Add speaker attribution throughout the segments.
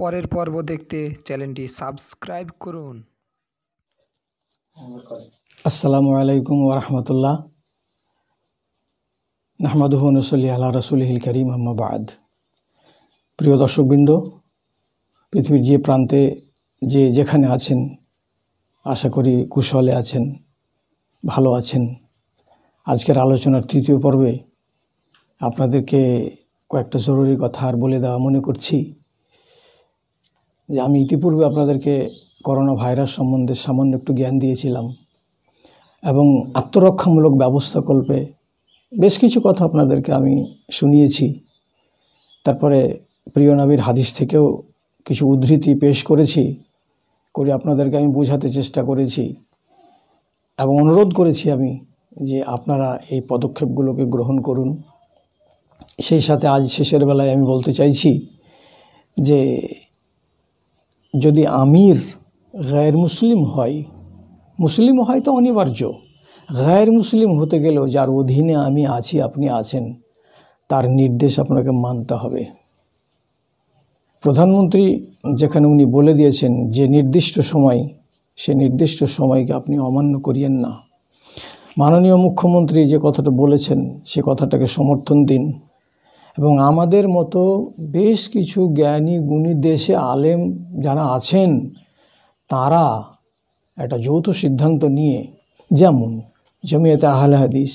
Speaker 1: পরের পর্ব দেখতে চ্যানেলটি সাবস্ক্রাইব করুন আসসালামু আলাইকুম ওরহমতুল্লাহ নাহমাদুহনসল্লি আল্লাহ রসুলহিল করিম আহমাবাদ প্রিয় দর্শকবৃন্দ পৃথিবীর যে প্রান্তে যে যেখানে আছেন আশা করি কুশলে আছেন ভালো আছেন আজকের আলোচনার তৃতীয় পর্বে আপনাদেরকে কয়েকটা জরুরি কথা আর বলে দেওয়া মনে করছি যে আমি ইতিপূর্বে আপনাদেরকে করোনা ভাইরাস সম্বন্ধে সামান্য একটু জ্ঞান দিয়েছিলাম এবং আত্মরক্ষামূলক ব্যবস্থাকল্পে বেশ কিছু কথা আপনাদেরকে আমি শুনিয়েছি তারপরে প্রিয় নবীর হাদিস থেকেও কিছু উদ্ধৃতি পেশ করেছি করে আপনাদেরকে আমি বোঝাতে চেষ্টা করেছি এবং অনুরোধ করেছি আমি যে আপনারা এই পদক্ষেপগুলোকে গ্রহণ করুন সেই সাথে আজ শেষের বেলায় আমি বলতে চাইছি যে যদি আমির গায়ের মুসলিম হয় মুসলিম হয় তো অনিবার্য গায়ের মুসলিম হতে গেলেও যার অধীনে আমি আছি আপনি আছেন তার নির্দেশ আপনাকে মানতে হবে প্রধানমন্ত্রী যেখানে উনি বলে দিয়েছেন যে নির্দিষ্ট সময় সে নির্দিষ্ট সময়কে আপনি অমান্য করিয়েন না মাননীয় মুখ্যমন্ত্রী যে কথাটা বলেছেন সে কথাটাকে সমর্থন দিন এবং আমাদের মতো বেশ কিছু জ্ঞানী গুণী দেশে আলেম যারা আছেন তারা একটা যৌথ সিদ্ধান্ত নিয়ে যেমন জমিয়ত আহাল হাদিস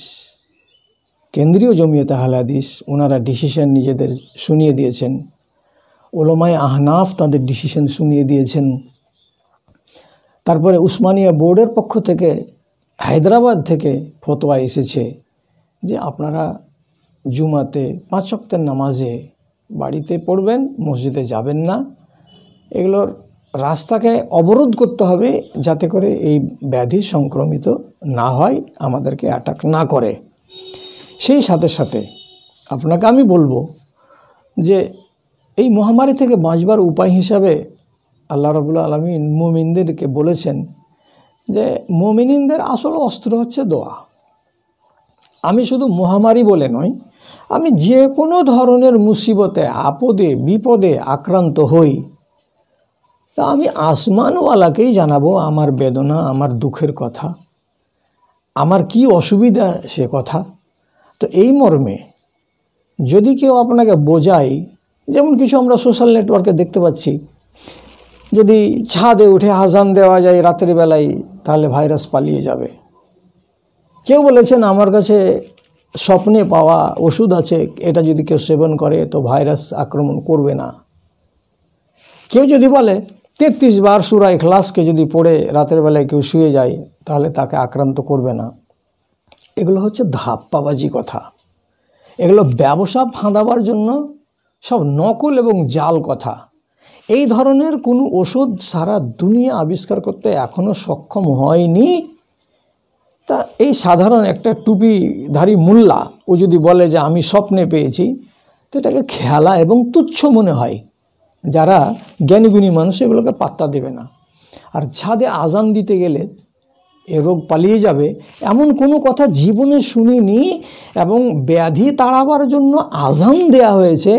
Speaker 1: কেন্দ্রীয় জমিয়ত আহাল হাদিস ওনারা ডিসিশন নিজেদের শুনিয়ে দিয়েছেন ওলোমায় আহনাফ তাদের ডিসিশন শুনিয়ে দিয়েছেন তারপরে উসমানিয়া বোর্ডের পক্ষ থেকে হায়দ্রাবাদ থেকে ফতোয়া এসেছে যে আপনারা জুমাতে পাঁচ শক্তের নামাজে বাড়িতে পড়বেন মসজিদে যাবেন না এগুলোর রাস্তাকে অবরোধ করতে হবে যাতে করে এই ব্যাধি সংক্রমিত না হয় আমাদেরকে অ্যাটাক না করে সেই সাথে সাথে আপনাকে আমি বলবো যে এই মহামারী থেকে বাঁচবার উপায় হিসাবে আল্লাহ রবুল্লা আলমিন মোমিনদেরকে বলেছেন যে মোমিনদের আসল অস্ত্র হচ্ছে দোয়া আমি শুধু মহামারী বলে নয় আমি যে কোনো ধরনের মুসিবতে আপদে বিপদে আক্রান্ত হই তা আমি আসমানওয়ালাকেই জানাবো আমার বেদনা আমার দুঃখের কথা আমার কি অসুবিধা সে কথা তো এই মর্মে যদি কেউ আপনাকে বোঝায় যেমন কিছু আমরা সোশ্যাল নেটওয়ার্কে দেখতে পাচ্ছি যদি ছাদে উঠে হাজান দেওয়া যায় রাত্রিবেলায় তাহলে ভাইরাস পালিয়ে যাবে কেউ বলেছেন আমার কাছে স্বপ্নে পাওয়া ওষুধ আছে এটা যদি কেউ সেবন করে তো ভাইরাস আক্রমণ করবে না কেউ যদি বলে তেত্রিশ বার সুরা এখলাসকে যদি পড়ে রাতের বেলায় কেউ শুয়ে যায় তাহলে তাকে আক্রান্ত করবে না এগুলো হচ্ছে ধাপ্পাবাজি কথা এগুলো ব্যবসা ফাঁদাবার জন্য সব নকল এবং জাল কথা এই ধরনের কোনো ওষুধ সারা দুনিয়া আবিষ্কার করতে এখনও সক্ষম হয়নি তা এই সাধারণ একটা টুপিধারী মোল্লা ও যদি বলে যে আমি স্বপ্নে পেয়েছি তো এটাকে খেলা এবং তুচ্ছ মনে হয় যারা জ্ঞানীগুণী মানুষ এগুলোকে পাত্তা দেবে না আর ছাদে আজান দিতে গেলে এ রোগ পালিয়ে যাবে এমন কোনো কথা জীবনে শুনিনি এবং ব্যাধি তাড়াবার জন্য আজান দেয়া হয়েছে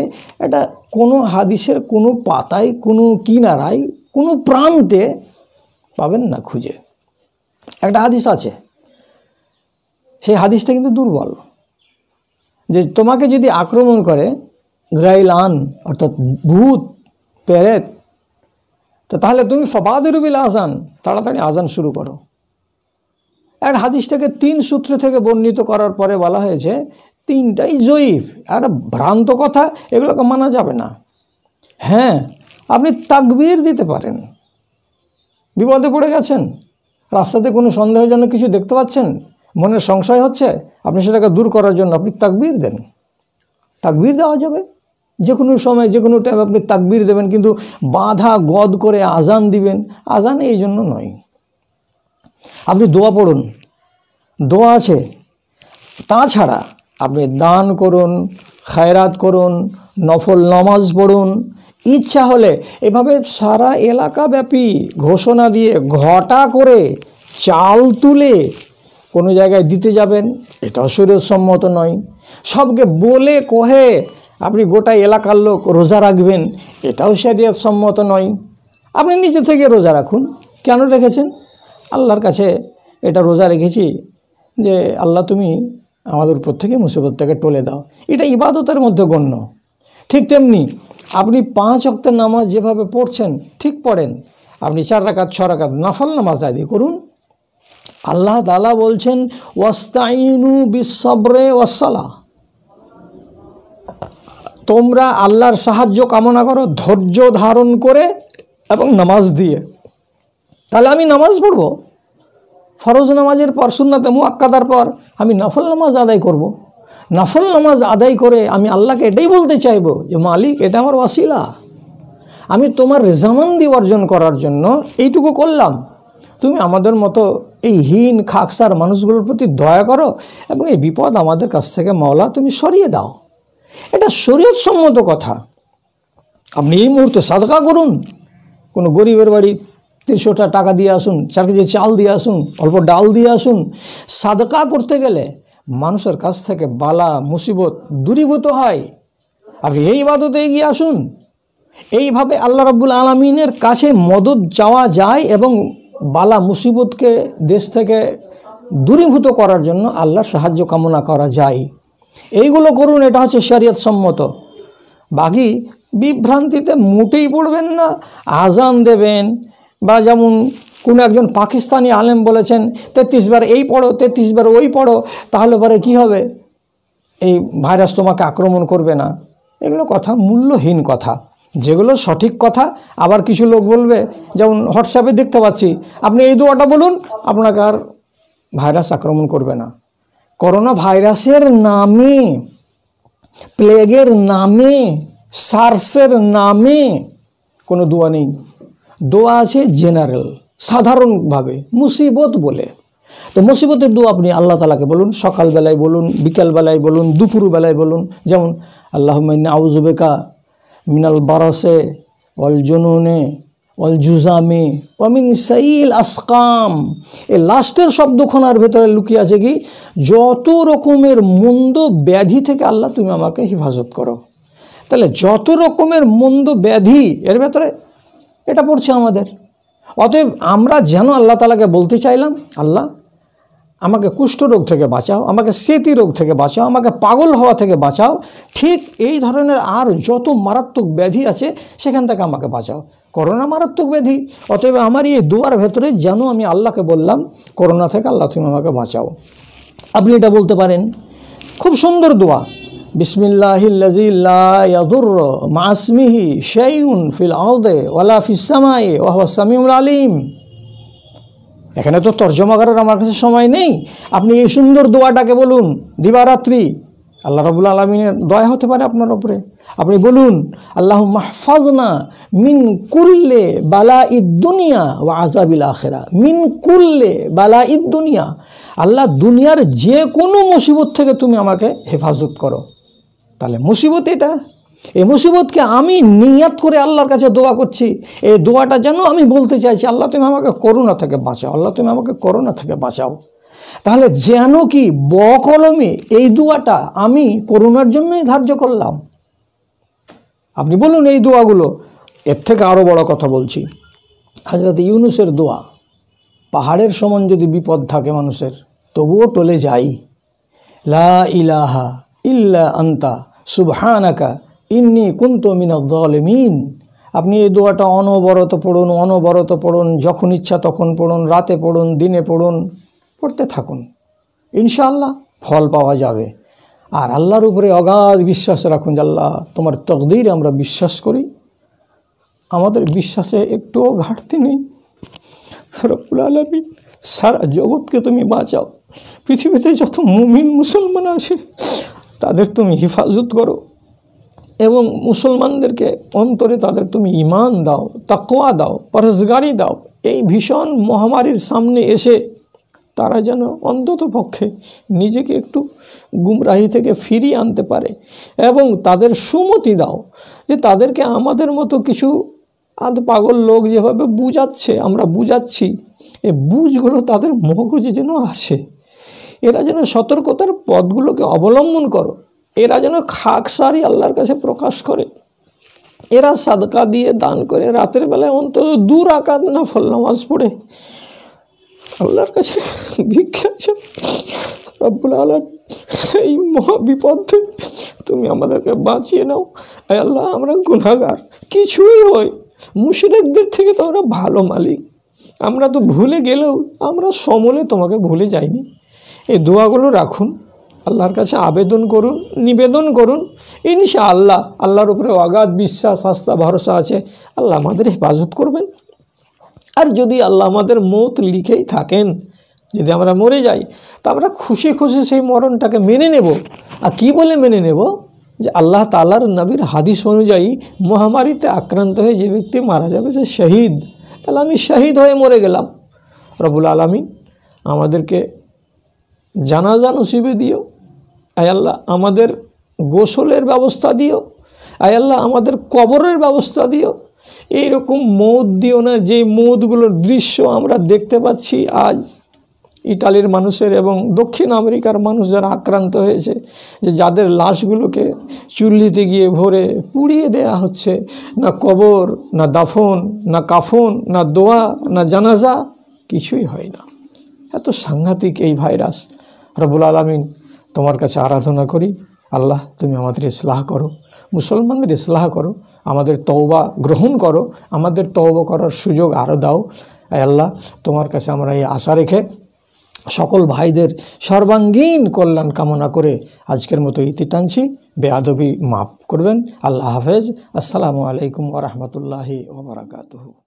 Speaker 1: এটা কোনো হাদিসের কোনো পাতায় কোনো কিনারায় কোনো প্রান্তে পাবেন না খুঁজে একটা হাদিস আছে সেই হাদিসটা কিন্তু দুর্বল যে তোমাকে যদি আক্রমণ করে গাইলান অর্থাৎ ভূত প্যারেত তো তাহলে তুমি ফবাদুরুবিল আজান তাড়াতাড়ি আজান শুরু করো আর হাদিসটাকে তিন সূত্র থেকে বর্ণিত করার পরে বলা হয়েছে তিনটাই জয়ীফ একটা ভ্রান্ত কথা এগুলোকে মানা যাবে না হ্যাঁ আপনি তাকবির দিতে পারেন বিপদে পড়ে গেছেন রাস্তাতে কোনো সন্দেহজনক কিছু দেখতে পাচ্ছেন মনে সংশয় হচ্ছে আপনি সেটাকে দূর করার জন্য আপনি তাকবির দেন তাকবির দেওয়া যাবে যে কোনো সময় যে কোনো টাইম আপনি তাকবির দেবেন কিন্তু বাধা গদ করে আজান দিবেন আজান এই জন্য নয় আপনি দোয়া পড়ুন দোয়া আছে তাছাড়া আপনি দান করুন খায়রাত করুন নফল নমাজ পড়ুন ইচ্ছা হলে এভাবে সারা এলাকাব্যাপী ঘোষণা দিয়ে ঘটা করে চাল তুলে কোনো জায়গায় দিতে যাবেন এটাও সম্মত নয় সবকে বলে কহে আপনি গোটা এলাকার লোক রোজা রাখবেন এটাও শরীর সম্মত নয় আপনি নিজে থেকে রোজা রাখুন কেন রেখেছেন আল্লাহর কাছে এটা রোজা রেখেছি যে আল্লাহ তুমি আমাদের উপর থেকে মুসিবতটাকে টলে দাও এটা ইবাদতের মধ্যে গণ্য ঠিক তেমনি আপনি পাঁচ অক্তের নামাজ যেভাবে পড়ছেন ঠিক পড়েন আপনি চার রাকাত ছ রাকাত নাফল নামাজ আদি করুন আল্লাহ তালা বলছেন ওয়াস্তাইনু বিশ্বরে ওয়াসালা তোমরা আল্লাহর সাহায্য কামনা করো ধৈর্য ধারণ করে এবং নামাজ দিয়ে তাহলে আমি নামাজ পড়ব ফরজ নামাজের পর সুন্নাতে মুয়াক্কাদার পর আমি নফল নামাজ আদায় করব। নফল নামাজ আদায় করে আমি আল্লাহকে এটাই বলতে চাইব যে মালিক এটা আমার ওয়াসিলা আমি তোমার রেজামান্দি অর্জন করার জন্য এইটুকু করলাম তুমি আমাদের মতো এই হীন খাকসার মানুষগুলোর প্রতি দয়া করো এবং এই বিপদ আমাদের কাছ থেকে মাওলা তুমি সরিয়ে দাও এটা শরীয়তসম্মত কথা আপনি এই মুহূর্তে সাদকা করুন কোনো গরিবের বাড়ি তিনশোটা টাকা দিয়ে আসুন চার কেজি চাল দিয়ে আসুন অল্প ডাল দিয়ে আসুন সাদকা করতে গেলে মানুষের কাছ থেকে বালা মুসিবত দূরীভূত হয় আপনি এই বাদতে এগিয়ে আসুন এইভাবে আল্লাহ রব্বুল আলমিনের কাছে মদত যাওয়া যায় এবং বালা মুসিবতকে দেশ থেকে দূরীভূত করার জন্য আল্লাহর সাহায্য কামনা করা যায় এইগুলো করুন এটা হচ্ছে শরিয়ত সম্মত বাকি বিভ্রান্তিতে মোটেই পড়বেন না আজান দেবেন বা যেমন কোনো একজন পাকিস্তানি আলেম বলেছেন তেত্রিশ বার এই পড়ো তেত্রিশ বার ওই পড়ো তাহলে পরে কি হবে এই ভাইরাস তোমাকে আক্রমণ করবে না এগুলো কথা মূল্যহীন কথা যেগুলো সঠিক কথা আবার কিছু লোক বলবে যেমন হোয়াটসঅ্যাপে দেখতে পাচ্ছি আপনি এই দুয়াটা বলুন আপনাকে আর ভাইরাস আক্রমণ করবে না করোনা ভাইরাসের নামে প্লেগের নামে সার্সের নামে কোনো দোয়া নেই দোয়া আছে জেনারেল সাধারণভাবে মুসিবত বলে তো মুসিবতের দোয়া আপনি আল্লাহ তালাকে বলুন সকালবেলায় বলুন বিকালবেলায় বলুন দুপুরবেলায় বলুন যেমন আল্লাহ আউজুবেকা মিনাল বারসে অল জুনুনে অল জুজামে অমিন সাইল আসকাম এ লাস্টের শব্দখানার ভেতরে লুকিয়ে আছে কি যত রকমের মন্দ ব্যাধি থেকে আল্লাহ তুমি আমাকে হেফাজত করো তাহলে যত রকমের মন্দ ব্যাধি এর ভেতরে এটা পড়ছে আমাদের অতএব আমরা যেন আল্লাহ তালাকে বলতে চাইলাম আল্লাহ আমাকে কুষ্ঠরোগ থেকে বাঁচাও আমাকে স্মৃতি রোগ থেকে বাঁচাও আমাকে পাগল হওয়া থেকে বাঁচাও ঠিক এই ধরনের আর যত মারাত্মক ব্যাধি আছে সেখান থেকে আমাকে বাঁচাও করোনা মারাত্মক ব্যাধি অতএব আমার এই দুয়ার ভেতরে যেন আমি আল্লাহকে বললাম করোনা থেকে আল্লাহ তুমি আমাকে বাঁচাও আপনি এটা বলতে পারেন খুব সুন্দর দোয়া বিসমিল্লাহিল্লাজিল্লাদুর মাসমিহি শেউন ফিল আউদে ওয়ালা ফিসামাই ওয়াহসামিউল আলিম এখানে তো তর্জমা করার আমার কাছে সময় নেই আপনি এই সুন্দর দোয়াটাকে বলুন দিবারাত্রি আল্লাহ রবুল আলমিনের দয়া হতে পারে আপনার ওপরে আপনি বলুন আল্লাহ মাহফাজনা মিন কুল্লে বালা দুনিয়া ও আজাবিল আখেরা মিন কুল্লে বালা ইদ দুনিয়া আল্লাহ দুনিয়ার যে কোনো মুসিবত থেকে তুমি আমাকে হেফাজত করো তাহলে মুসিবত এটা এই মুসিবতকে আমি নিয়াত করে আল্লাহর কাছে দোয়া করছি এই দোয়াটা যেন আমি বলতে চাইছি আল্লাহ তুমি আমাকে করোনা থেকে বাঁচাও আল্লাহ তুমি আমাকে করোনা থেকে বাঁচাও তাহলে যেন কি বকলমে এই দোয়াটা আমি করোনার জন্যই ধার্য করলাম আপনি বলুন এই দোয়াগুলো এর থেকে আরও বড় কথা বলছি হাজরত ইউনুসের দোয়া পাহাড়ের সমান যদি বিপদ থাকে মানুষের তবুও টলে যাই লা ইলাহা ইল্লা আন্তা সুবহানাকা ইন্নি কুন্ত দলমিন আপনি এই দোয়াটা অনবরত পড়ুন অনবরত পড়ুন যখন ইচ্ছা তখন পড়ুন রাতে পড়ুন দিনে পড়ুন পড়তে থাকুন ইনশাআল্লাহ ফল পাওয়া যাবে আর আল্লাহর উপরে অগাধ বিশ্বাস রাখুন আল্লাহ তোমার তকদির আমরা বিশ্বাস করি আমাদের বিশ্বাসে একটুও ঘাটতি নেই রব্বুল আলমিন সারা জগৎকে তুমি বাঁচাও পৃথিবীতে যত মুমিন মুসলমান আছে তাদের তুমি হেফাজত করো এবং মুসলমানদেরকে অন্তরে তাদের তুমি ইমান দাও তাকোয়া দাও পরেশগারি দাও এই ভীষণ মহামারীর সামনে এসে তারা যেন অন্তত পক্ষে নিজেকে একটু গুমরাহি থেকে ফিরিয়ে আনতে পারে এবং তাদের সুমতি দাও যে তাদেরকে আমাদের মতো কিছু আধ পাগল লোক যেভাবে বুঝাচ্ছে আমরা বুঝাচ্ছি এ বুঝগুলো তাদের মগজে যেন আসে এরা যেন সতর্কতার পদগুলোকে অবলম্বন করো এরা যেন খাকসারি আল্লাহর কাছে প্রকাশ করে এরা সাদকা দিয়ে দান করে রাতের বেলায় অন্তত দূর আকাত না ফল নামাজ পড়ে আল্লাহর কাছে ভিক্ষা রব্বুল আলম এই মহা বিপদ থেকে তুমি আমাদেরকে বাঁচিয়ে নাও আল্লাহ আমরা গুণাগার কিছুই হয় মুশরেকদের থেকে তো আমরা ভালো মালিক আমরা তো ভুলে গেলেও আমরা সমলে তোমাকে ভুলে যাইনি এই দোয়াগুলো রাখুন আল্লাহর কাছে আবেদন করুন নিবেদন করুন ইনশা আল্লাহ আল্লাহর উপরে অগাধ বিশ্বাস আস্থা ভরসা আছে আল্লাহ আমাদের হেফাজত করবেন আর যদি আল্লাহ আমাদের মত লিখেই থাকেন যদি আমরা মরে যাই তা আমরা খুশি খুশি সেই মরণটাকে মেনে নেব আর কি বলে মেনে নেব যে আল্লাহ তালার নবীর হাদিস অনুযায়ী মহামারীতে আক্রান্ত হয়ে যে ব্যক্তি মারা যাবে সে শহীদ তাহলে আমি শহীদ হয়ে মরে গেলাম রবুল আলমিন আমাদেরকে জানাজা নসিবে দিও আয়াল্লাহ আমাদের গোসলের ব্যবস্থা দিও আয়াল্লাহ আমাদের কবরের ব্যবস্থা দিও এইরকম মৌদ দিও না যে মৌদগুলোর দৃশ্য আমরা দেখতে পাচ্ছি আজ ইটালির মানুষের এবং দক্ষিণ আমেরিকার মানুষ যারা আক্রান্ত হয়েছে যে যাদের লাশগুলোকে চুল্লিতে গিয়ে ভরে পুড়িয়ে দেয়া হচ্ছে না কবর না দাফন না কাফন না দোয়া না জানাজা কিছুই হয় না এত সাংঘাতিক এই ভাইরাস রবুল আলমিন তোমার কাছে আরাধনা করি আল্লাহ তুমি আমাদের ইসলাহ করো মুসলমানদের ইসলাহ করো আমাদের তওবা গ্রহণ করো আমাদের তওবা করার সুযোগ আরও দাও আল্লাহ তোমার কাছে আমরা এই আশা রেখে সকল ভাইদের সর্বাঙ্গীন কল্যাণ কামনা করে আজকের মতো ইতি টানছি বেআবি মাফ করবেন আল্লাহ হাফেজ আসসালামু আলাইকুম ওরহমতুল্লাহি ওবরাকাতহু